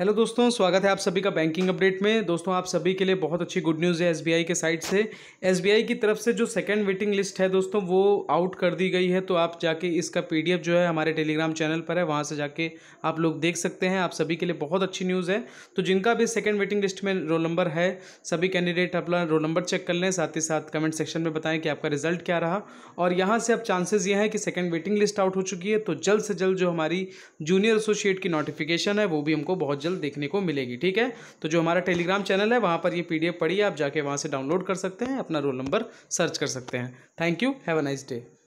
hello दोस्तों स्वागत है आप सभी का बैंकिंग अपडेट में दोस्तों आप सभी के लिए बहुत अच्छी गुड न्यूज़ है एसबीआई के साइड से एसबीआई की तरफ से जो सेकंड वेटिंग लिस्ट है दोस्तों वो आउट कर दी गई है तो आप जाके इसका पीडीएफ जो है हमारे टेलीग्राम चैनल पर है वहाँ से जाके आप लोग देख सकते हैं आप सभी के लिए बहुत अच्छी न्यूज़ है तो जिनका भी सेकेंड वेटिंग लिस्ट में रोल नंबर है सभी कैंडिडेट अपना रोल नंबर चेक कर लें साथ ही साथ कमेंट सेक्शन में बताएँ कि आपका रिजल्ट क्या रहा और यहाँ से अब चांसेज ये हैं कि सेकेंड वेटिंग लिस्ट आउट हो चुकी है तो जल्द से जल्द जो हमारी जूनियर एसोसिएट की नोटिफिकेशन है वो भी हमको बहुत जल्द देखने को मिलेगी ठीक है तो जो हमारा टेलीग्राम चैनल है वहाँ पर ये पी पड़ी है आप जाके वहाँ से डाउनलोड कर सकते हैं अपना रोल नंबर सर्च कर सकते हैं thank you have a nice day